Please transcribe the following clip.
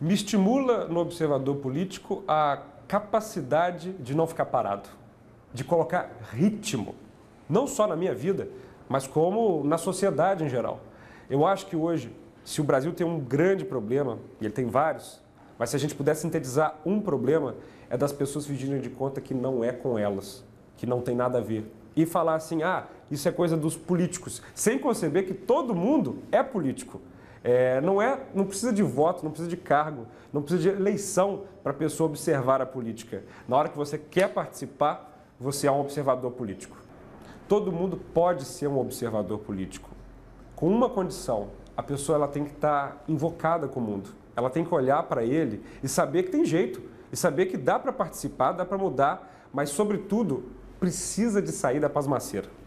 me estimula no observador político a capacidade de não ficar parado, de colocar ritmo, não só na minha vida, mas como na sociedade em geral. Eu acho que hoje, se o Brasil tem um grande problema, e ele tem vários, mas se a gente pudesse sintetizar um problema, é das pessoas fingirem de conta que não é com elas, que não tem nada a ver. E falar assim, ah, isso é coisa dos políticos, sem conceber que todo mundo é político. É, não, é, não precisa de voto, não precisa de cargo, não precisa de eleição para a pessoa observar a política. Na hora que você quer participar, você é um observador político. Todo mundo pode ser um observador político, com uma condição: a pessoa ela tem que estar tá invocada com o mundo. Ela tem que olhar para ele e saber que tem jeito, e saber que dá para participar, dá para mudar, mas, sobretudo, precisa de sair da pasmaceira.